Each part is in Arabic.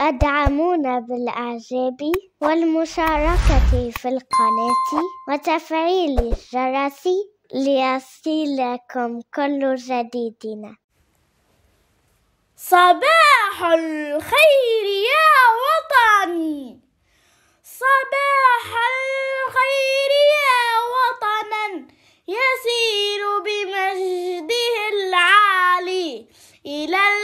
أدعمونا بالإعجاب والمشاركة في القناة وتفعيل الجرس ليصلكم كل جديدنا صباح الخير يا وطني صباح الخير يا وطنا يسير بمجده العالي إلى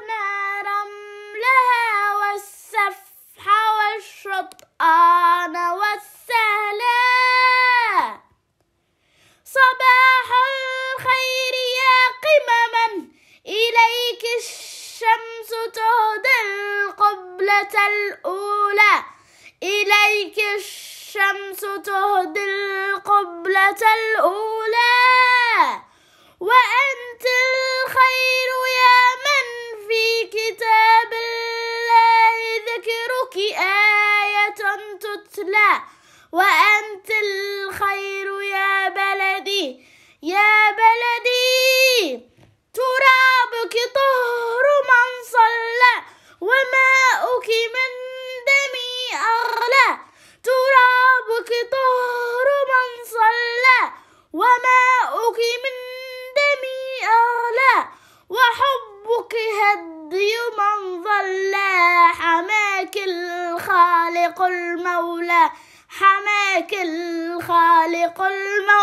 وأسقطنا رملها والسفح والشطآن والسهلا صباح الخير يا قمما إليك الشمس تهدى القبلة الأولى إليك الشمس تهدي القبلة الأولى يتلوك آية تتلى وأنت الخير يا بلدي يا بلدي ترابك طهر من صلى وماؤك من دمي أغلى ترابك طهر الخالق المولى حماك الخالق المولى